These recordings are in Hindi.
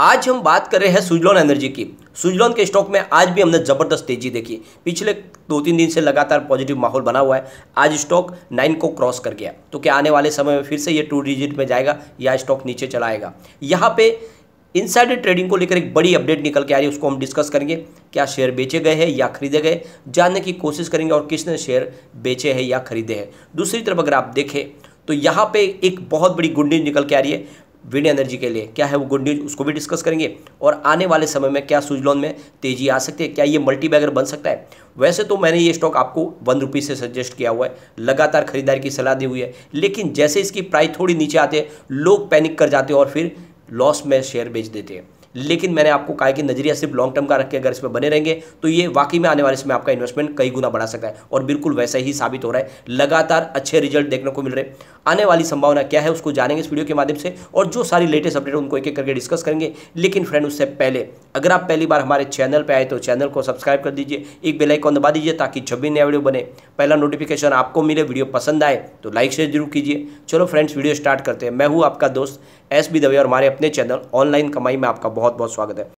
आज हम बात कर रहे हैं सुजलॉन एनर्जी की सुजलॉन के स्टॉक में आज भी हमने ज़बरदस्त तेजी देखी पिछले दो तीन दिन से लगातार पॉजिटिव माहौल बना हुआ है आज स्टॉक नाइन को क्रॉस कर गया तो क्या आने वाले समय में फिर से ये टू डिजिट में जाएगा या स्टॉक नीचे चलाएगा यहाँ पे इनसाइडर ट्रेडिंग को लेकर एक बड़ी अपडेट निकल के आ रही है उसको हम डिस्कस करेंगे क्या शेयर बेचे गए हैं या खरीदे गए जानने की कोशिश करेंगे और किसने शेयर बेचे हैं या खरीदे हैं दूसरी तरफ अगर आप देखें तो यहाँ पे एक बहुत बड़ी गुड न्यूज निकल के आ रही है विंड एनर्जी के लिए क्या है वो गुड न्यूज उसको भी डिस्कस करेंगे और आने वाले समय में क्या सुजलॉन में तेजी आ सकती है क्या ये मल्टी बन सकता है वैसे तो मैंने ये स्टॉक आपको वन रुपीज से सजेस्ट किया हुआ है लगातार खरीदारी की सलाह दी हुई है लेकिन जैसे इसकी प्राइस थोड़ी नीचे आते हैं लोग पैनिक कर जाते हैं और फिर लॉस में शेयर बेच देते हैं लेकिन मैंने आपको कहा कि नजरिया सिर्फ लॉन्ग टर्म का रख के अगर इसमें बने रहेंगे तो ये वाकई में आने वाले इसमें आपका इन्वेस्टमेंट कई गुना बढ़ा सकता है और बिल्कुल वैसे ही साबित हो रहा है लगातार अच्छे रिजल्ट देखने को मिल रहे आने वाली संभावना क्या है उसको जानेंगे इस वीडियो के माध्यम से और जो सारी लेटेस्ट अपडेट उनको एक एक करके डिस्कस करेंगे लेकिन फ्रेंड उससे पहले अगर आप पहली बार हमारे चैनल पर आए तो चैनल को सब्सक्राइब कर दीजिए एक बेलाइकॉन दबा दीजिए ताकि जब भी नया वीडियो बने पहला नोटिफिकेशन आपको मिले वीडियो पसंद आए तो लाइक शेयर जरूर कीजिए चलो फ्रेंड्स वीडियो स्टार्ट करते हैं मैं हूँ आपका दोस्त एस बी दवे और हमारे अपने चैनल ऑनलाइन कमाई में आपका बहुत बहुत बहुत स्वागत है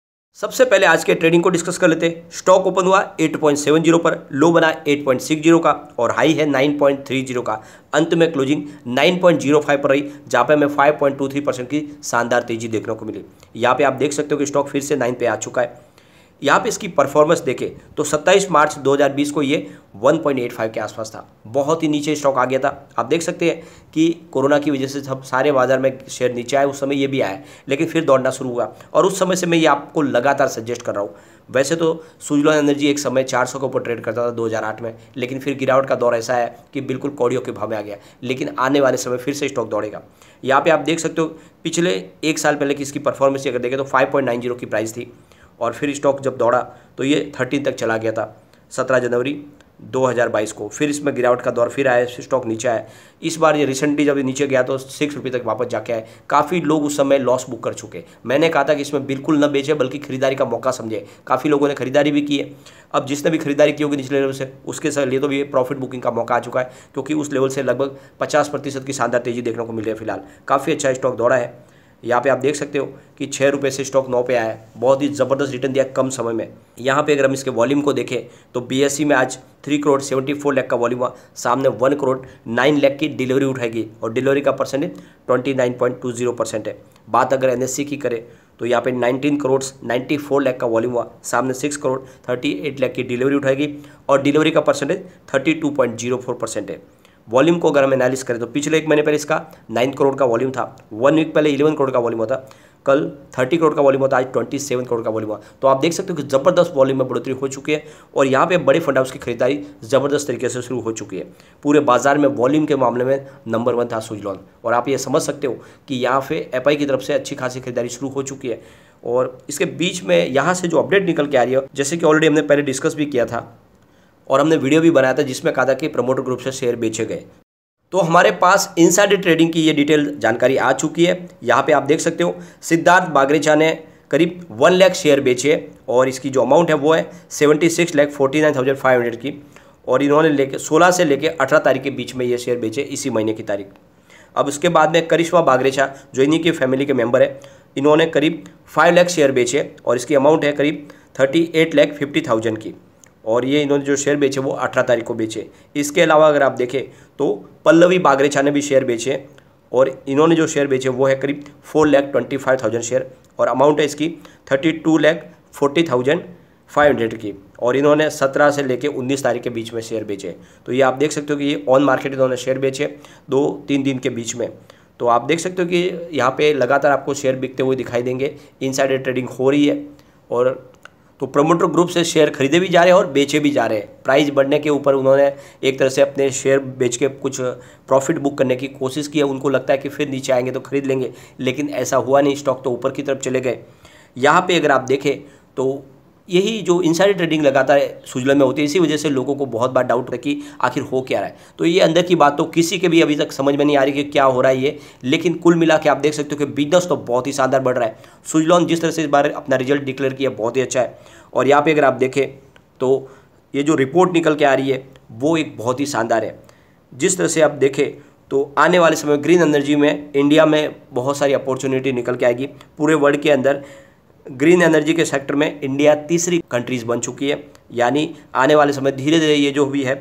सबसे पहले आज के ट्रेडिंग को डिस्कस कर लेते हैं स्टॉक ओपन हुआ 8.70 पर लो बना 8.60 का और हाई है 9.30 का अंत में क्लोजिंग 9.05 पर रही जहाँ पे हमें 5.23 परसेंट की शानदार तेजी देखने को मिली यहाँ पे आप देख सकते हो कि स्टॉक फिर से 9 पे आ चुका है यहाँ पे इसकी परफॉर्मेंस देखें तो 27 मार्च 2020 को ये 1.85 के आसपास था बहुत ही नीचे स्टॉक आ गया था आप देख सकते हैं कि कोरोना की वजह से सब सारे बाजार में शेयर नीचे आए उस समय ये भी आया लेकिन फिर दौड़ना शुरू हुआ और उस समय से मैं ये आपको लगातार सजेस्ट कर रहा हूँ वैसे तो सुजलॉन एनर्जी एक समय 400 के ऊपर ट्रेड करता था 2008 में लेकिन फिर गिरावट का दौर ऐसा है कि बिल्कुल कौड़ियों के भाव में आ गया लेकिन आने वाले समय फिर से स्टॉक दौड़ेगा यहाँ पे आप देख सकते हो पिछले एक साल पहले की इसकी परफॉर्मेंस अगर देखें तो 5.90 की प्राइस थी और फिर स्टॉक जब दौड़ा तो ये थर्टीन तक चला गया था सत्रह जनवरी 2022 को फिर इसमें गिरावट का दौर फिर आया फिर स्टॉक नीचे आया इस बार ये रिसेंटली जब नीचे गया तो सिक्स रुपये तक वापस जाके आए काफ़ी लोग उस समय लॉस बुक कर चुके मैंने कहा था कि इसमें बिल्कुल न बेचे बल्कि खरीदारी का मौका समझे काफ़ी लोगों ने खरीदारी भी की है अब जिसने भी खरीदारी की होगी निचले लेवल से उसके लिए तो भी प्रॉफिट बुकिंग का मौका आ चुका है क्योंकि उस लेवल से लगभग पचास प्रतिशत की शानदार तेजी देखने को मिल रही है फिलहाल काफ़ी अच्छा स्टॉक दौड़ा है यहाँ पे आप देख सकते हो कि छः रुपये से स्टॉक नौ पे आया है बहुत ही ज़बरदस्त रिटर्न दिया कम समय में यहाँ पे अगर हम इसके वॉल्यूम को देखें तो बी e में आज three crore seventy four lakh का वॉल्यूम हुआ सामने वन करोड़ नाइन लाख की डिलीवरी उठाएगी और डिलीवरी का percentage twenty nine point two zero percent है बात अगर एन e की करें तो यहाँ पे 19 करोड़ 94 लैख का वॉल्यूम हुआ सामने 6 करोड़ 38 लैख की डिलीवरी उठाएगी और डिलीवरी का परसेंटेज 32.04 परसेंट है वॉल्यूम को अगर हम एनालिस करें तो पिछले एक महीने पहले इसका नाइन करोड़ का वॉल्यूम था वन वीक पहले इलेवन करोड़ का वॉल्यूम होता कल थर्टी करोड़ का वॉल्यूम होता आज ट्वेंटी सेवन करोड़ का वॉल्यूम हुआ तो आप देख सकते हो कि जबरदस्त वॉल्यूम में बढ़ोतरी हो चुकी है और यहाँ पे बड़े फंड हाउस की खरीदारी जबरदस्त तरीके से शुरू हो चुकी है पूरे बाजार में वॉल्यूम के मामले में नंबर वन था सुजलॉन और आप ये समझ सकते हो कि यहाँ पे एफ की तरफ से अच्छी खासी खरीदारी शुरू हो चुकी है और इसके बीच में यहाँ से जो अपडेट निकल के आ रही है जैसे कि ऑलरेडी हमने पहले डिस्कस भी किया था और हमने वीडियो भी बनाया था जिसमें कहा था कि प्रमोटर ग्रुप से शेयर बेचे गए तो हमारे पास इनसाइड ट्रेडिंग की ये डिटेल जानकारी आ चुकी है यहाँ पे आप देख सकते हो सिद्धार्थ बागरेचा ने करीब वन लाख शेयर बेचे और इसकी जो अमाउंट है वो है seventy six lakh forty nine thousand five hundred की और इन्होंने लेके सोलह से लेके अठारह तारीख के बीच में ये शेयर बेचे इसी महीने की तारीख अब उसके बाद में करिश्मा बागरेचा जो इन्हीं की फैमिली के मेम्बर है इन्होंने करीब फाइव लाख शेयर बेचे और इसकी अमाउंट है करीब thirty eight lakh fifty thousand की और ये इन्होंने जो शेयर बेचे वो अठारह तारीख को बेचे इसके अलावा अगर आप देखें तो पल्लवी बागरेचा ने भी शेयर बेचे और इन्होंने जो शेयर बेचे वो है करीब four lakh twenty five thousand share और अमाउंट है इसकी thirty two lakh forty thousand five hundred की और इन्होंने सत्रह से लेकर उन्नीस तारीख के बीच में शेयर बेचे तो ये आप देख सकते हो कि ये ऑन मार्केट इन्होंने शेयर बेचे दो तीन दिन के बीच में तो आप देख सकते हो कि यहाँ पर लगातार आपको शेयर बिकते हुए दिखाई देंगे इन ट्रेडिंग हो रही है और तो प्रमोटर ग्रुप से शेयर खरीदे भी जा रहे हैं और बेचे भी जा रहे हैं प्राइस बढ़ने के ऊपर उन्होंने एक तरह से अपने शेयर बेच के कुछ प्रॉफिट बुक करने की कोशिश की है उनको लगता है कि फिर नीचे आएंगे तो खरीद लेंगे लेकिन ऐसा हुआ नहीं स्टॉक तो ऊपर की तरफ चले गए यहाँ पर अगर आप देखें तो यही जो इंसाइड ट्रेडिंग लगातार सुजलन में होती है इसी वजह से लोगों को बहुत बार डाउट है कि आखिर हो क्या रहा है तो ये अंदर की बात तो किसी के भी अभी तक समझ में नहीं आ रही कि क्या हो रहा है ये लेकिन कुल मिला के आप देख सकते हो कि बिजनेस तो बहुत ही शानदार बढ़ रहा है सुजलॉन जिस तरह से इस बार अपना रिजल्ट डिक्लेयर किया बहुत ही अच्छा है और यहाँ पर अगर आप देखें तो ये जो रिपोर्ट निकल के आ रही है वो एक बहुत ही शानदार है जिस तरह से आप देखें तो आने वाले समय ग्रीन एनर्जी में इंडिया में बहुत सारी अपॉर्चुनिटी निकल के आएगी पूरे वर्ल्ड के अंदर ग्रीन एनर्जी के सेक्टर में इंडिया तीसरी कंट्रीज़ बन चुकी है यानी आने वाले समय धीरे धीरे ये जो भी है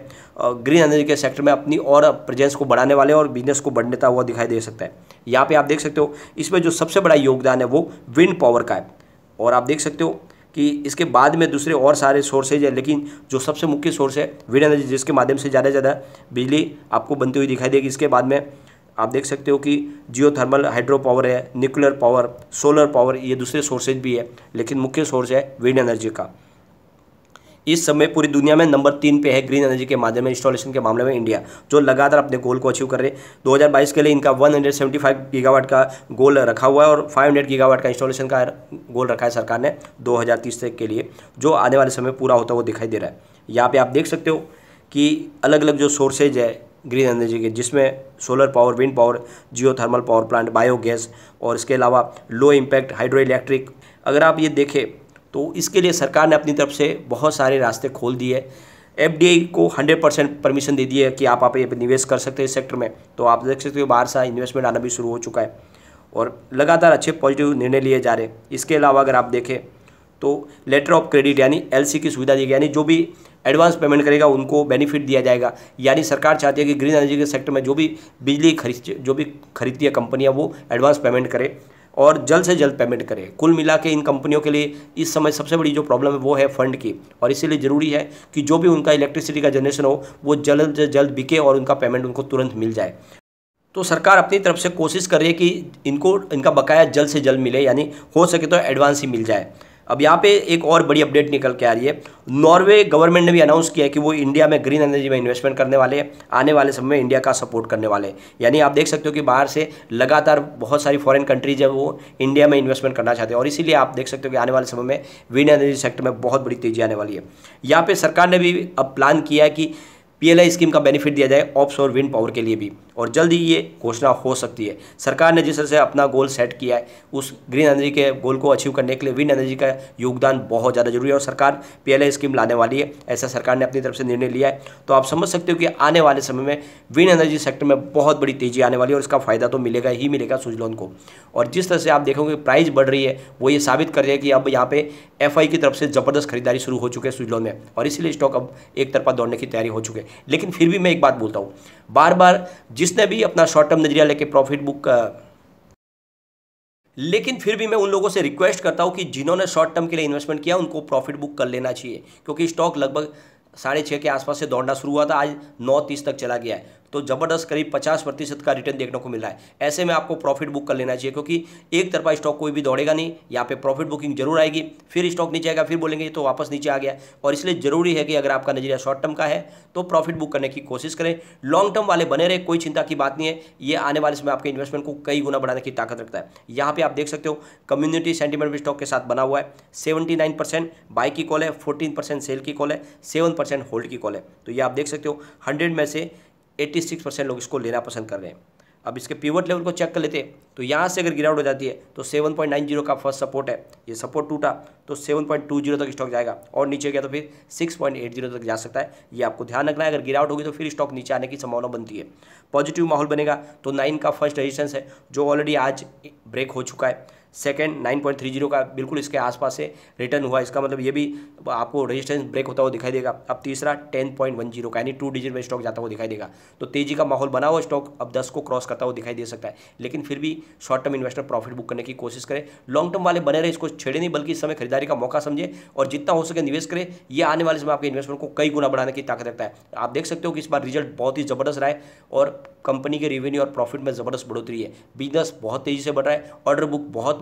ग्रीन एनर्जी के सेक्टर में अपनी और प्रेजेंस को बढ़ाने वाले और बिजनेस को बढ़ता हुआ दिखाई दे सकता है यहाँ पे आप देख सकते हो इसमें जो सबसे बड़ा योगदान है वो विंड पावर का है और आप देख सकते हो कि इसके बाद में दूसरे और सारे सोर्सेज हैं लेकिन जो सबसे मुख्य सोर्स है विंड एनर्जी जिसके माध्यम से ज़्यादा से ज़्यादा बिजली आपको बनती हुई दिखाई देगी इसके बाद में आप देख सकते हो कि जियो थर्मल हाइड्रो पावर है न्यूक्लियर पावर सोलर पावर ये दूसरे सोर्सेज भी है लेकिन मुख्य सोर्स है विंड एनर्जी का इस समय पूरी दुनिया में नंबर तीन पे है ग्रीन एनर्जी के माध्यम में इंस्टॉलेशन के मामले में इंडिया जो लगातार अपने गोल को अचीव कर रहे हैं 2022 के लिए इनका 175 गीगावाट का गोल रखा हुआ है और 500 गीगावाट का इंस्टॉलेशन का गोल रखा है सरकार ने 2030 तक के लिए जो आने वाले समय पूरा होता है वो दिखाई दे रहा है यहाँ पर आप देख सकते हो कि अलग अलग जो सोर्सेज है ग्रीन एनर्जी के जिसमें solar power wind power geothermal power plant biogas और इसके अलावा लो इम्पैक्ट हाइड्रो इलेक्ट्रिक अगर आप ये देखें तो इसके लिए सरकार ने अपनी तरफ से बहुत सारे रास्ते खोल दिए एफ को 100 परसेंट परमिशन दे दी है कि आप आप ये निवेश कर सकते हैं इस सेक्टर में तो आप देख सकते हो बाहर सा इन्वेस्टमेंट आना भी शुरू हो चुका है और लगातार अच्छे पॉजिटिव निर्णय लिए जा रहे हैं इसके अलावा अगर आप देखें तो लेटर ऑफ क्रेडिट यानी एलसी की सुविधा दी गई यानी जो भी एडवांस पेमेंट करेगा उनको बेनिफिट दिया जाएगा यानी सरकार चाहती है कि ग्रीन एनर्जी के सेक्टर में जो भी बिजली खरीद जो भी खरीदती है कंपनियाँ वो एडवांस पेमेंट करे और जल्द से जल्द पेमेंट करें कुल मिला के इन कंपनियों के लिए इस समय सबसे बड़ी जो प्रॉब्लम है वो है फंड की और इसीलिए ज़रूरी है कि जो भी उनका इलेक्ट्रिसिटी का जनरेशन हो वो जल्द से जल्द बिके और उनका पेमेंट उनको तुरंत मिल जाए तो सरकार अपनी तरफ से कोशिश कर रही है कि इनको इनका बकाया जल्द से जल्द मिले यानी हो सके तो एडवांस ही मिल जाए अब यहाँ पे एक और बड़ी अपडेट निकल के आ रही है नॉर्वे गवर्नमेंट ने भी अनाउंस किया है कि वो इंडिया में ग्रीन एनर्जी में इन्वेस्टमेंट करने वाले हैं आने वाले समय में इंडिया का सपोर्ट करने वाले हैं यानी आप देख सकते हो कि बाहर से लगातार बहुत सारी फॉरेन कंट्रीज है वो इंडिया में इन्वेस्टमेंट करना चाहते हैं और इसीलिए आप देख सकते हो कि आने वाले समय में विंड एनर्जी सेक्टर में बहुत बड़ी तेजी आने वाली है यहाँ पर सरकार ने भी अब प्लान किया है कि पीएलआई स्कीम का बेनिफिट दिया जाए ऑप्स और विंड पावर के लिए भी और जल्द ही ये घोषणा हो सकती है सरकार ने जिस तरह से अपना गोल सेट किया है उस ग्रीन एनर्जी के गोल को अचीव करने के लिए विंड एनर्जी का योगदान बहुत ज़्यादा जरूरी है और सरकार पीएलआई स्कीम लाने वाली है ऐसा सरकार ने अपनी तरफ से निर्णय लिया है तो आप समझ सकते हो कि आने वाले समय में विंड एनर्जी सेक्टर में बहुत बड़ी तेजी आने वाली है और इसका फ़ायदा तो मिलेगा ही मिलेगा सुजलोन को और जिस तरह से आप देखोगे प्राइस बढ़ रही है वो ये साबित कर रही है कि अब यहाँ पे एफ की तरफ से ज़बरदस्त खरीदारी शुरू हो चुकी है सुजलोन में और इसलिए स्टॉक अब एक तरफा दौड़ने की तैयारी हो चुकी है लेकिन फिर भी मैं एक बात बोलता हूँ बार बार जिसने भी अपना शॉर्ट टर्म नजरिया लेके प्रॉफिट बुक का लेकिन फिर भी मैं उन लोगों से रिक्वेस्ट करता हूँ कि जिन्होंने शॉर्ट टर्म के लिए इन्वेस्टमेंट किया उनको प्रॉफिट बुक कर लेना चाहिए क्योंकि स्टॉक लगभग साढ़े छः के आसपास से दौड़ना शुरू हुआ था आज नौ तीस तक चला गया है तो ज़बरदस्त करीब पचास प्रतिशत का रिटर्न देखने को मिल रहा है ऐसे में आपको प्रॉफिट बुक कर लेना चाहिए क्योंकि एक तरफा स्टॉक कोई भी दौड़ेगा नहीं यहाँ पे प्रॉफिट बुकिंग जरूर आएगी फिर स्टॉक नीचे आएगा फिर बोलेंगे तो वापस नीचे आ गया और इसलिए जरूरी है कि अगर आपका नजरिया शॉर्ट टर्म का है तो प्रॉफिट बुक करने की कोशिश करें लॉन्ग टर्म वाले बने रहे कोई चिंता की बात नहीं है ये आने वाले समय आपके इन्वेस्टमेंट को कई गुना बढ़ाने की ताकत रखता है यहाँ पर आप देख सकते हो कम्युनिटी सेंटीमेंट भी स्टॉक के साथ बना हुआ है सेवेंटी नाइन परसेंट बाई की कॉल है फोर्टीन परसेंट सेल की कॉल है सेवन परसेंट होल्ड की कॉल है तो ये आप देख सकते हो हंड्रेड में से 86 परसेंट लोग इसको लेना पसंद कर रहे हैं अब इसके पीवट लेवल को चेक कर लेते हैं तो यहाँ से अगर गिरावट हो जाती है तो 7.90 का फर्स्ट सपोर्ट है ये सपोर्ट टूटा तो 7.20 तक स्टॉक जाएगा और नीचे गया तो फिर 6.80 तक जा सकता है ये आपको ध्यान रखना है अगर गिरावट होगी तो फिर स्टॉक नीचे आने की संभावना बनती है पॉजिटिव माहौल बनेगा तो नाइन का फर्स्ट रजिस्टेंस है जो ऑलरेडी आज ब्रेक हो चुका है second nine point three zero का बिल्कुल इसके आसपास से रिटर्न हुआ इसका मतलब ये भी आपको रेजिस्टेंस ब्रेक होता हुआ दिखाई देगा अब तीसरा टेन पॉइंट वन जीरो का यानी टू डिजिट में स्टॉक जाता हुआ दिखाई देगा तो तेजी का माहौल बना हुआ स्टॉक अब दस को क्रॉस करता हुआ दिखाई दे सकता है लेकिन फिर भी short term investor profit book करने की कोशिश करें लॉन्ग टर्म वाले बने रहे इसको छेड़े नहीं बल्कि इस समय खरीदारी का मौका समझे और जितना हो सके निवेश करें यह आने वाले समय आपके इन्वेस्टमेंट को कई गुना बढ़ाने की ताकत रखता है आप देख सकते हो कि इस बार रिजल्ट बहुत ही जबरदस्त रहा है और कंपनी के रेवेन्यू और प्रॉफिट में जबरदस्त बढ़ोतरी है बिजनेस बहुत तेजी से बढ़ रहा है ऑर्डर बुक बहुत